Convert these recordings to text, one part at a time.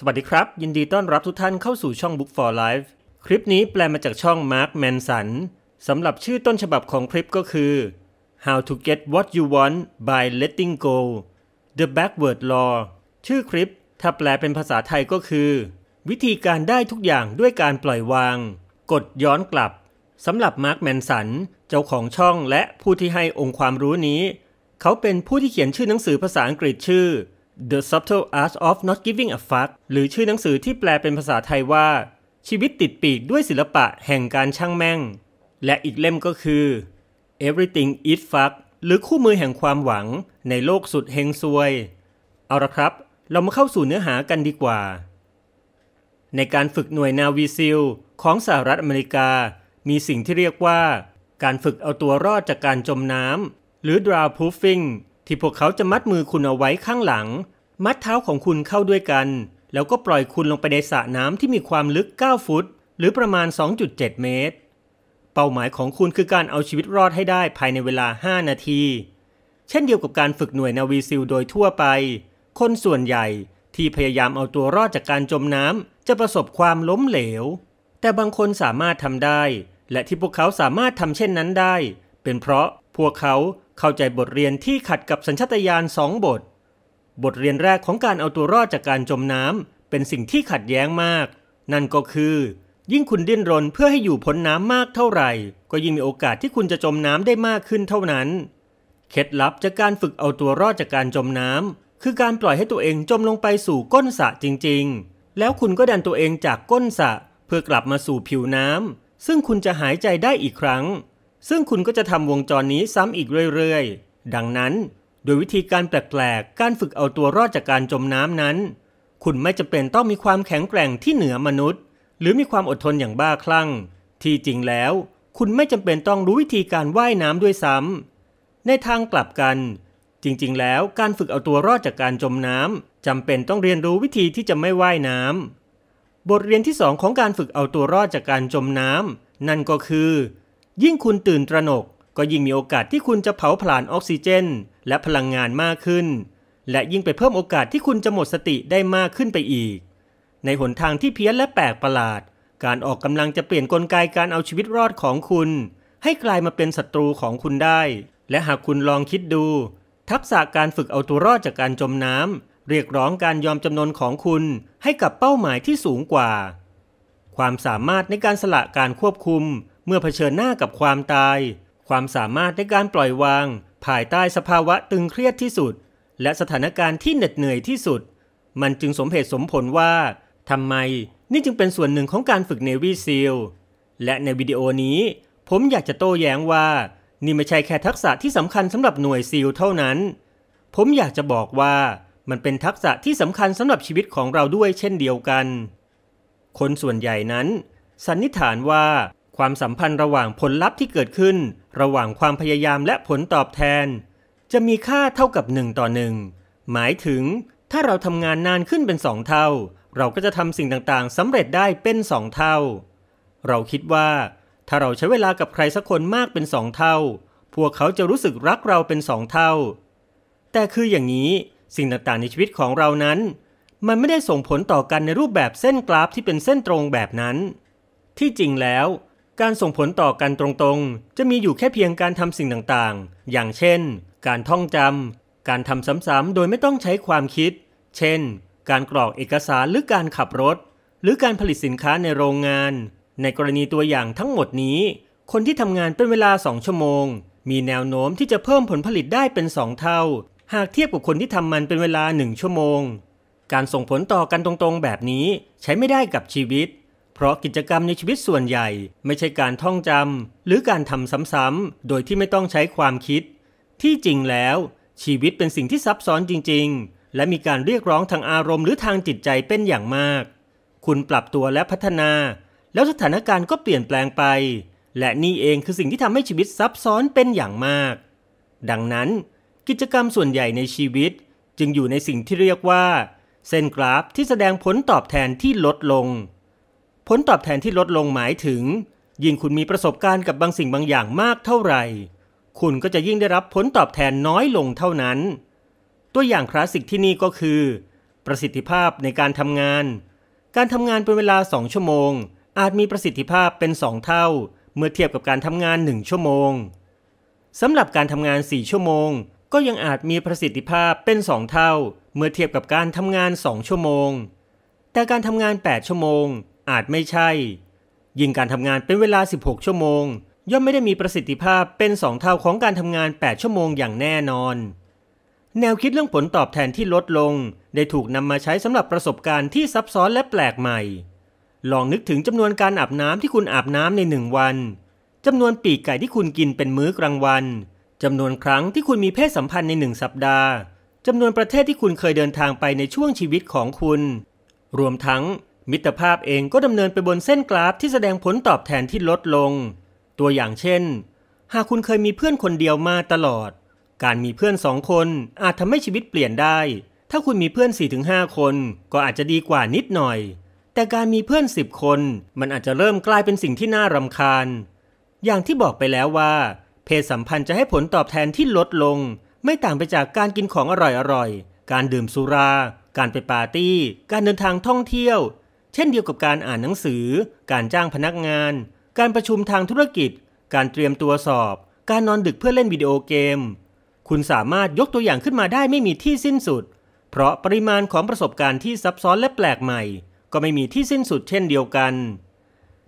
สวัสดีครับยินดีต้อนรับทุกท่านเข้าสู่ช่อง Book for Life คลิปนี้แปลมาจากช่อง Mark Manson สำหรับชื่อต้นฉบับของคลิปก็คือ How to get what you want by letting go the backward law ชื่อคลิปถ้าแปลเป็นภาษาไทยก็คือ วิธีการได้ทุกอย่างด้วยการปล่อยวาง กดย้อนกลับสำหรับมาร์คแมนสันเจ้าของช่องและผู้ที่ให้องค์ความรู้นี้ เขาเป็นผู้ที่เขียนชื่อหนังสือภาษาอังกฤษชื่อ The Subtle Art of Not Giving a Fuck หรือชื่อหนังสือที่แปลเป็นภาษาไทยว่า ชีวิตติดปีกด้วยศิลปะแห่งการช่างแม่ง และอีกเล่มก็คือ Everything is Fuck หรือคู่มือแห่งความหวังในโลกสุดเฮงซวย เอาละครับ เรามาเข้าสู่เนื้อหากันดีกว่า ในการฝึกหน่วยนาวีซิลของสหรัฐอเมริกา มีสิ่งที่เรียกว่า การฝึกเอาตัวรอดจากการจมน้ำหรือ drown proofing ที่พวกเขาจะมัดมือคุณเอาไว้ข้างหลัง มัดเท้าของคุณเข้าด้วยกัน แล้วก็ปล่อยคุณลงไปในสระน้ำที่มีความลึก 9 ฟุต หรือประมาณ 2.7 เมตร เป้าหมายของคุณคือการเอาชีวิตรอดให้ได้ภายในเวลา 5 นาที เช่นเดียวกับการฝึกหน่วยนาวีซิลโดยทั่วไป คนส่วนใหญ่ที่พยายามเอาตัวรอดจากการจมน้ำจะประสบความล้มเหลว แต่บางคนสามารถทำได้ และที่พวกเขาสามารถทำเช่นนั้นได้ เป็นเพราะพวกเขาเข้าใจบทเรียนที่ขัดกับสัญชาตญาณสองบท บทเรียนแรกของการเอาตัวรอดจากการจมน้ำเป็นสิ่งที่ขัดแย้งมาก นั่นก็คือ ยิ่งคุณดิ้นรนเพื่อให้อยู่พ้นน้ำมากเท่าไหร่ ก็ยิ่งมีโอกาสที่คุณจะจมน้ำได้มากขึ้นเท่านั้น เคล็ดลับจากการฝึกเอาตัวรอดจากการจมน้ำคือการปล่อยให้ตัวเองจมลงไปสู่ก้นสระจริง ๆ แล้วคุณก็ดันตัวเองจากก้นสระเพื่อกลับมาสู่ผิวน้ำซึ่งคุณจะหายใจได้อีกครั้งซึ่งคุณก็จะทำวงจรนี้ซ้ำอีกเรื่อย ๆ ดังนั้น โดยวิธีการแปลกๆ การฝึกเอาตัวรอดจากการจมน้ำนั้น คุณไม่จำเป็นต้องมีความแข็งแกร่งที่เหนือมนุษย์ หรือมีความอดทนอย่างบ้าคลั่ง ที่จริงแล้ว คุณไม่จำเป็นต้องรู้วิธีการว่ายน้ำด้วยซ้ำ ในทางกลับกัน จริงๆ แล้ว การฝึกเอาตัวรอดจากการจมน้ำจำเป็นต้องเรียนรู้วิธีที่จะไม่ว่ายน้ำบทเรียนที่ 2 ของการฝึกเอาตัวรอดจากการจมน้ำนั่นก็คือยิ่งคุณตื่นตระหนก ก็ยิ่งมีโอกาสที่คุณจะเผาผลาญออกซิเจน และพลังงานมากขึ้น และยิ่งไปเพิ่มโอกาสที่คุณจะหมดสติได้มากขึ้นไปอีก ในหนทางที่เพี้ยนและแปลกประหลาด การออกกำลังจะเปลี่ยนกลไกการเอาชีวิตรอดของคุณ ให้กลายมาเป็นศัตรูของคุณได้ และหากคุณลองคิดดู ทักษะการฝึกเอาตัวรอดจากการจมน้ำ เรียกร้องการยอมจำนนของคุณให้กับเป้าหมายที่สูงกว่า ความสามารถในการสละการควบคุมเมื่อเผชิญหน้ากับความตาย ความสามารถในการปล่อยวาง ภายใต้สภาวะตึงเครียดที่สุด และสถานการณ์ที่เหน็ดเหนื่อยที่สุด มันจึงสมเหตุสมผลว่าทำไม นี่จึงเป็นส่วนหนึ่งของการฝึกเนวีซีลและในวิดีโอนี้ ผมอยากจะโต้แย้งว่า นี่ไม่ใช่แค่ทักษะที่สำคัญสำหรับหน่วยซีลเท่านั้น ผมอยากจะบอกว่ามันเป็นทักษะที่สำคัญสำหรับชีวิตของเราด้วยเช่นเดียวกัน คนส่วนใหญ่นั้น สันนิษฐานว่าความสัมพันธ์ระหว่างผลลัพธ์ที่เกิดขึ้นระหว่างความพยายามและผลตอบแทน จะมีค่าเท่ากับ 1 ต่อ 1 หมายถึง ถ้าเราทำงานนานขึ้นเป็น 2 เท่า เราก็จะทำสิ่งต่างๆ สำเร็จได้เป็น 2 เท่า เราคิดว่า ถ้าเราใช้เวลากับใครสักคนมากเป็น 2 เท่า พวกเขาจะรู้สึกรักเราเป็น 2 เท่า แต่คืออย่างนี้สิ่งต่างๆในชีวิตของเรานั้น มันไม่ได้ส่งผลต่อกันในรูปแบบเส้นกราฟที่เป็นเส้นตรงแบบนั้น ที่จริงแล้วการส่งผลต่อกันตรงๆ จะมีอยู่แค่เพียงการทำสิ่งต่างๆ อย่างเช่น การท่องจำ การทำซ้ำๆ โดยไม่ต้องใช้ความคิด เช่น การกรอกเอกสารหรือการขับรถ หรือการผลิตสินค้าในโรงงาน ในกรณีตัวอย่างทั้งหมดนี้ คนที่ทำงานเป็นเวลา 2 ชั่วโมง มีแนวโน้มที่จะเพิ่มผลผลิตได้เป็น 2 เท่า หากเทียบกับคนที่ทำมันเป็นเวลา 1 ชั่วโมง การส่งผลต่อกันตรงๆ แบบนี้ใช้ไม่ได้กับชีวิตเพราะ กิจกรรมในชีวิตส่วนใหญ่ ไม่ใช่การท่องจำหรือการทำซ้ำๆโดยที่ไม่ต้องใช้ความคิด ที่จริงแล้ว ชีวิตเป็นสิ่งที่ซับซ้อนจริงๆ และมีการเรียกร้องทางอารมณ์หรือทางจิตใจเป็นอย่างมาก คุณปรับตัวและพัฒนา แล้วสถานการณ์ก็เปลี่ยนแปลงไป และนี่เองคือสิ่งที่ทำให้ชีวิตซับซ้อนเป็นอย่างมาก ดังนั้น กิจกรรมส่วนใหญ่ในชีวิต จึงอยู่ในสิ่งที่เรียกว่าเส้นกราฟ ที่แสดงผลตอบแทนที่ลดลงผลตอบแทนที่ลดลงหมายถึง ยิ่งคุณมีประสบการณ์กับบางสิ่งบางอย่างมากเท่าไหร่ คุณก็จะยิ่งได้รับผลตอบแทนน้อยลงเท่านั้น ตัวอย่างคลาสสิกที่นี่ก็คือ ประสิทธิภาพในการทำงาน การทำงานเป็นเวลาสองชั่วโมง อาจมีประสิทธิภาพเป็นสองเท่า เมื่อเทียบกับการทำงานหนึ่งชั่วโมงสำหรับการทำงานสี่ชั่วโมง ก็ยังอาจมีประสิทธิภาพเป็นสองเท่า เมื่อเทียบกับการทำงานสองชั่วโมง แต่การทำงาน 8 ชั่วโมงอาจไม่ใช่ ยิ่งการทำงานเป็นเวลา 16 ชั่วโมง ย่อมไม่ได้มีประสิทธิภาพเป็นสองเท่าของการทำงาน 8 ชั่วโมงอย่างแน่นอน แนวคิดเรื่องผลตอบแทนที่ลดลง ได้ถูกนำมาใช้สำหรับประสบการณ์ที่ซับซ้อนและแปลกใหม่ ลองนึกถึงจำนวนการอาบน้ำที่คุณอาบน้ำในหนึ่งวัน จำนวนปีกไก่ที่คุณกินเป็นมื้อกลางวันจำนวนครั้งที่คุณมีเพศสัมพันธ์ในหนึ่งสัปดาห์จำนวนประเทศที่คุณเคยเดินทางไปในช่วงชีวิตของคุณ รวมทั้งมิตรภาพเองก็ดำเนินไปบนเส้นกราฟที่แสดงผลตอบแทนที่ลดลง ตัวอย่างเช่น หากคุณเคยมีเพื่อนคนเดียวมาตลอด การมีเพื่อนสองคนอาจทำให้ชีวิตเปลี่ยนได้ ถ้าคุณมีเพื่อน4-5คน ก็อาจจะดีกว่านิดหน่อย แต่การมีเพื่อน10คน มันอาจจะเริ่มกลายเป็นสิ่งที่น่ารำคาญ อย่างที่บอกไปแล้วว่า เพศสัมพันธ์จะให้ผลตอบแทนที่ลดลง ไม่ต่างไปจากการกินของอร่อยๆ การดื่มสุรา การไปปาร์ตี้ การเดินทางท่องเที่ยวช่นเดียวกับการอ่านหนังสือ การจ้างพนักงาน การประชุมทางธุรกิจ การเตรียมตัวสอบ การนอนดึกเพื่อเล่นวิดีโอเกม คุณสามารถยกตัวอย่างขึ้นมาได้ ไม่มีที่สิ้นสุด เพราะปริมาณของประสบการณ์ที่ซับซ้อนและแปลกใหม่ ก็ไม่มีที่สิ้นสุด เช่นเดียวกัน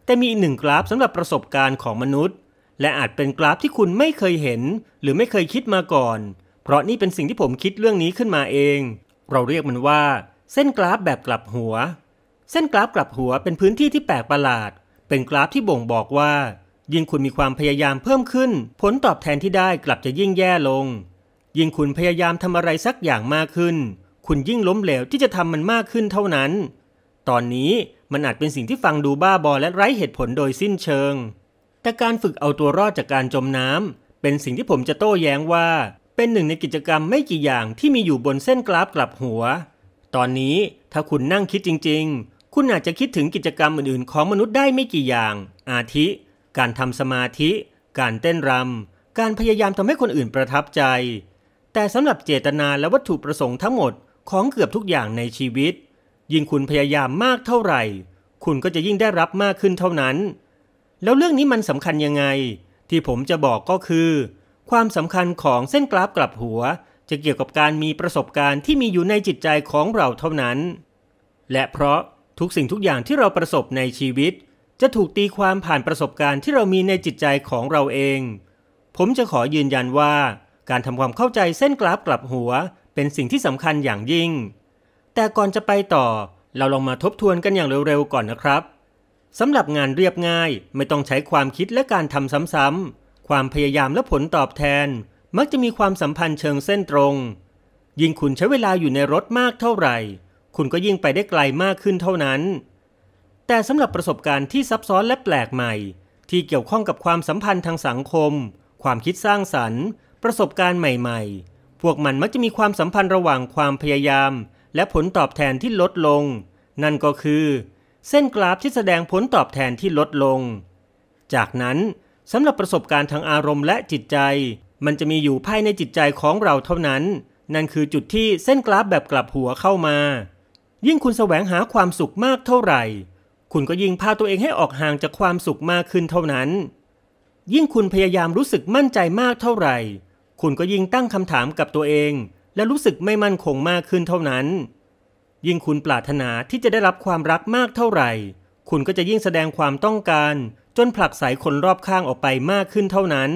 แต่มีอีกหนึ่งกราฟสำหรับประสบการณ์ของมนุษย์ และอาจเป็นกราฟที่คุณไม่เคยเห็นหรือไม่เคยคิดมาก่อน เพราะนี่เป็นสิ่งที่ผมคิดเรื่องนี้ขึ้นมาเอง เราเรียกมันว่า เส้นกราฟแบบกลับหัวเส้นกราฟกลับหัวเป็นพื้นที่ที่แปลกประหลาด เป็นกราฟที่บ่งบอกว่า ยิ่งคุณมีความพยายามเพิ่มขึ้นผลตอบแทนที่ได้กลับจะยิ่งแย่ลง ยิ่งคุณพยายามทำอะไรสักอย่างมากขึ้น คุณยิ่งล้มเหลวที่จะทำมันมากขึ้นเท่านั้น ตอนนี้มันอาจเป็นสิ่งที่ฟังดูบ้าบอและไร้เหตุผลโดยสิ้นเชิง แต่การฝึกเอาตัวรอดจากการจมน้ำเป็นสิ่งที่ผมจะโต้แย้งว่า เป็นหนึ่งในกิจกรรมไม่กี่อย่างที่มีอยู่บนเส้นกราฟกลับหัว ตอนนี้ถ้าคุณนั่งคิดจริงๆคุณอาจจะคิดถึงกิจกรรมอื่น ๆ ของมนุษย์ได้ไม่กี่อย่าง อาทิ การทำสมาธิ การเต้นรำ การพยายามทำให้คนอื่นประทับใจ แต่สำหรับเจตนาและวัตถุประสงค์ทั้งหมดของเกือบทุกอย่างในชีวิต ยิ่งคุณพยายามมากเท่าไหร่ คุณก็จะยิ่งได้รับมากขึ้นเท่านั้น แล้วเรื่องนี้มันสำคัญยังไง ที่ผมจะบอกก็คือ ความสำคัญของเส้นกราฟกลับหัวจะเกี่ยวกับการมีประสบการณ์ที่มีอยู่ในจิตใจของเราเท่านั้น และเพราะทุกสิ่งทุกอย่างที่เราประสบในชีวิต จะถูกตีความผ่านประสบการณ์ที่เรามีในจิตใจของเราเอง ผมจะขอยืนยันว่าการทำความเข้าใจเส้นกราฟกลับหัว เป็นสิ่งที่สำคัญอย่างยิ่ง แต่ก่อนจะไปต่อ เราลองมาทบทวนกันอย่างเร็วๆก่อนนะครับ สำหรับงานเรียบง่ายไม่ต้องใช้ความคิดและการทำซ้ำๆ ความพยายามและผลตอบแทนมักจะมีความสัมพันธ์เชิงเส้นตรง ยิ่งคุณใช้เวลาอยู่ในรถมากเท่าไหร่คุณก็ยิ่งไปได้ไกลมากขึ้นเท่านั้น แต่สำหรับประสบการณ์ที่ซับซ้อนและแปลกใหม่ ที่เกี่ยวข้องกับความสัมพันธ์ทางสังคม ความคิดสร้างสรรค์ ประสบการณ์ใหม่ๆ พวกมันมักจะมีความสัมพันธ์ระหว่างความพยายาม และผลตอบแทนที่ลดลง นั่นก็คือ เส้นกราฟที่แสดงผลตอบแทนที่ลดลง จากนั้นสำหรับประสบการณ์ทางอารมณ์และจิตใจ มันจะมีอยู่ภายในจิตใจของเราเท่านั้น นั่นคือจุดที่เส้นกราฟแบบกลับหัวเข้ามายิ่งคุณแสวงหาความสุขมากเท่าไหร่ คุณก็ยิ่งพาตัวเองให้ออกห่างจากความสุขมากขึ้นเท่านั้น ยิ่งคุณพยายามรู้สึกมั่นใจมากเท่าไหร่ คุณก็ยิ่งตั้งคำถามกับตัวเอง และรู้สึกไม่มั่นคงมากขึ้นเท่านั้น ยิ่งคุณปรารถนาที่จะได้รับความรักมากเท่าไหร่ คุณก็จะยิ่งแสดงความต้องการ จนผลักไสคนรอบข้างออกไปมากขึ้นเท่านั้น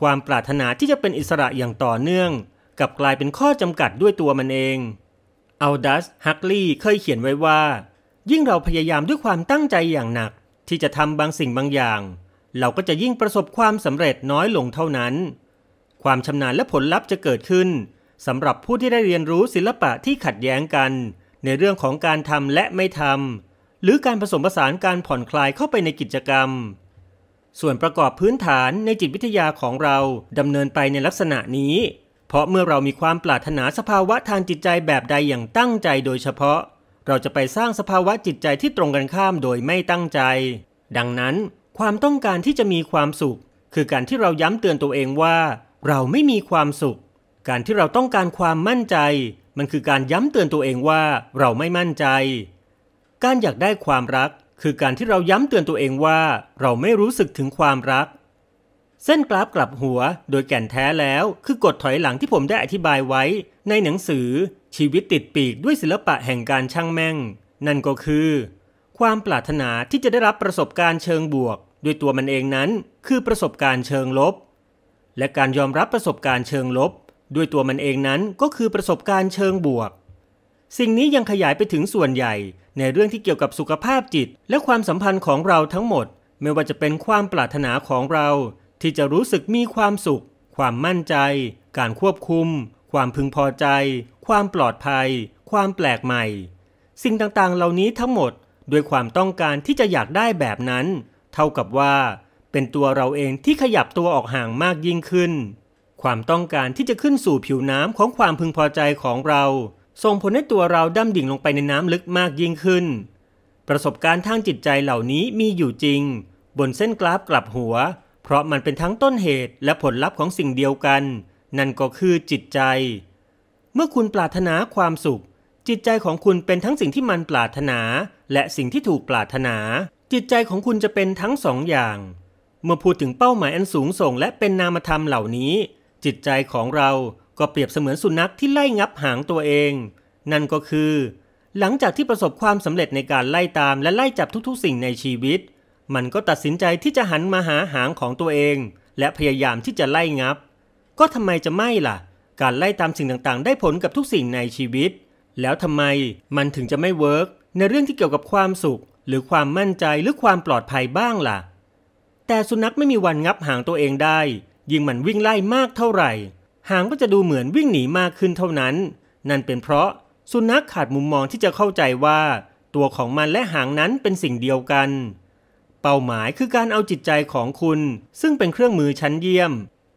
ความปรารถนาที่จะเป็นอิสระอย่างต่อเนื่องกับกลายเป็นข้อจำกัดด้วยตัวมันเองอัลดัสฮักลีย์เคยเขียนไว้ว่า ยิ่งเราพยายามด้วยความตั้งใจอย่างหนัก ที่จะทำบางสิ่งบางอย่าง เราก็จะยิ่งประสบความสำเร็จน้อยลงเท่านั้น ความชำนาญและผลลัพธ์จะเกิดขึ้นสำหรับผู้ที่ได้เรียนรู้ศิลปะที่ขัดแย้งกัน ในเรื่องของการทำและไม่ทำหรือการผสมผสานการผ่อนคลายเข้าไปในกิจกรรม ส่วนประกอบพื้นฐานในจิตวิทยาของเราดำเนินไปในลักษณะนี้เพราะเมื่อเรามีความปรารถนาสภาวะทางจิตใจแบบใดอย่างตั้งใจโดยเฉพาะ เราจะไปสร้างสภาวะจิตใจที่ตรงกันข้ามโดยไม่ตั้งใจ ดังนั้นความต้องการที่จะมีความสุขคือการที่เราย้ำเตือนตัวเองว่าเราไม่มีความสุข การที่เราต้องการความมั่นใจมันคือการย้ำเตือนตัวเองว่าเราไม่มั่นใจ การอยากได้ความรักคือการที่เราย้ำเตือนตัวเองว่า เราไม่รู้สึกถึงความรักเส้นกราฟกลับหัวโดยแก่นแท้แล้วคือกฎถอยหลังที่ผมได้อธิบายไว้ ในหนังสือชีวิตติดปีกด้วยศิลปะแห่งการช่างแม่ง นั่นก็คือ ความปรารถนาที่จะได้รับประสบการณ์เชิงบวก ด้วยตัวมันเองนั้นคือประสบการณ์เชิงลบ และการยอมรับประสบการณ์เชิงลบ ด้วยตัวมันเองนั้นก็คือประสบการณ์เชิงบวก สิ่งนี้ยังขยายไปถึงส่วนใหญ่ ในเรื่องที่เกี่ยวกับสุขภาพจิต และความสัมพันธ์ของเราทั้งหมด ไม่ว่าจะเป็นความปรารถนาของเราที่จะรู้สึกมีความสุข ความมั่นใจ การควบคุม ความพึงพอใจ ความปลอดภัย ความแปลกใหม่ สิ่งต่างๆ เหล่านี้ทั้งหมด ด้วยความต้องการที่จะอยากได้แบบนั้น เท่ากับว่า เป็นตัวเราเองที่ขยับตัวออกห่างมากยิ่งขึ้น ความต้องการที่จะขึ้นสู่ผิวน้ำของความพึงพอใจของเราส่งผลให้ตัวเราดำดิ่งลงไปในน้ำลึกมากยิ่งขึ้น ประสบการณ์ทางจิตใจเหล่านี้มีอยู่จริง บนเส้นกราฟกลับหัวพราะมันเป็นทั้งต้นเหตุและผลลัพธ์ของสิ่งเดียวกัน นั่นก็คือจิตใจ เมื่อคุณปรารถนาความสุข จิตใจของคุณเป็นทั้งสิ่งที่มันปรารถนา และสิ่งที่ถูกปรารถนา จิตใจของคุณจะเป็นทั้งสองอย่าง เมื่อพูดถึงเป้าหมายอันสูงส่ง และเป็นนามธรรมเหล่านี้ จิตใจของเราก็เปรียบเสมือนสุนัขที่ไล่งับหางตัวเอง นั่นก็คือ หลังจากที่ประสบความสำเร็จในการไล่ตามและไล่จับทุกๆ สิ่งในชีวิตมันก็ตัดสินใจที่จะหันมาหาหางของตัวเอง และพยายามที่จะไล่งับ ก็ทำไมจะไม่ล่ะ การไล่ตามสิ่งต่างๆ ได้ผลกับทุกสิ่งในชีวิต แล้วทำไมมันถึงจะไม่เวิร์กในเรื่องที่เกี่ยวกับความสุข หรือความมั่นใจหรือความปลอดภัยบ้างล่ะ แต่สุนัขไม่มีวันงับหางตัวเองได้ ยิ่งมันวิ่งไล่มากเท่าไหร่ หางก็จะดูเหมือนวิ่งหนีมากขึ้นเท่านั้น นั่นเป็นเพราะ สุนัขขาดมุมมองที่จะเข้าใจว่า ตัวของมันและหางนั้นเป็นสิ่งเดียวกันเป้าหมายคือการเอาจิตใจของคุณ ซึ่งเป็นเครื่องมือชั้นเยี่ยม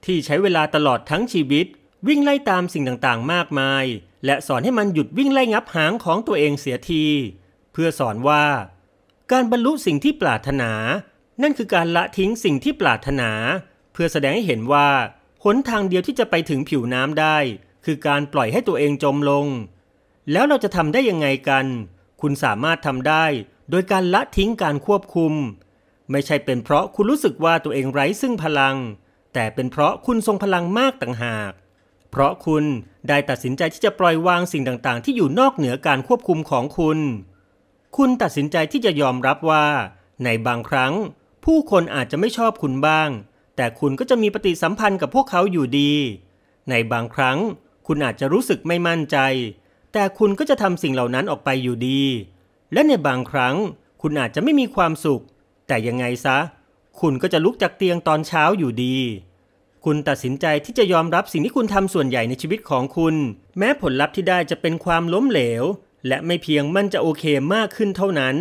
ที่ใช้เวลาตลอดทั้งชีวิต วิ่งไล่ตามสิ่งต่าง ๆ มากมาย และสอนให้มันหยุดวิ่งไล่งับหางของตัวเองเสียที เพื่อสอนว่า การบรรลุสิ่งที่ปรารถนา นั่นคือการละทิ้งสิ่งที่ปรารถนา เพื่อแสดงให้เห็นว่า หนทางเดียวที่จะไปถึงผิวน้ำได้ คือการปล่อยให้ตัวเองจมลง แล้วเราจะทำได้ยังไงกัน คุณสามารถทำได้ โดยการละทิ้งการควบคุมไม่ใช่เป็นเพราะคุณรู้สึกว่าตัวเองไร้ซึ่งพลัง แต่เป็นเพราะคุณทรงพลังมากต่างหาก เพราะคุณได้ตัดสินใจที่จะปล่อยวางสิ่งต่าง ๆ ที่อยู่นอกเหนือการควบคุมของคุณ คุณตัดสินใจที่จะยอมรับว่าในบางครั้ง ผู้คนอาจจะไม่ชอบคุณบ้าง แต่คุณก็จะมีปฏิสัมพันธ์กับพวกเขาอยู่ดี ในบางครั้ง คุณอาจจะรู้สึกไม่มั่นใจ แต่คุณก็จะทำสิ่งเหล่านั้นออกไปอยู่ดี และในบางครั้ง คุณอาจจะไม่มีความสุขแต่ยังไงซะ คุณก็จะลุกจากเตียงตอนเช้าอยู่ดี คุณตัดสินใจที่จะยอมรับสิ่งที่คุณทำส่วนใหญ่ในชีวิตของคุณ แม้ผลลัพธ์ที่ได้จะเป็นความล้มเหลว และไม่เพียงมันจะโอเคมากขึ้นเท่านั้น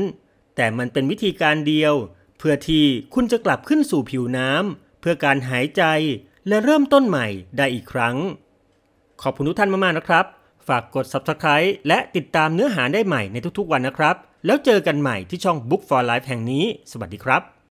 แต่มันเป็นวิธีการเดียว เพื่อที่ คุณจะกลับขึ้นสู่ผิวน้ำเพื่อการหายใจและเริ่มต้นใหม่ได้อีกครั้ง ขอบคุณทุกท่านมาก ๆ นะครับ ฝากกด subscribe และติดตามเนื้อหาได้ใหม่ในทุก ๆ วันนะครับแล้วเจอกันใหม่ที่ช่อง Book for Life แห่งนี้ สวัสดีครับ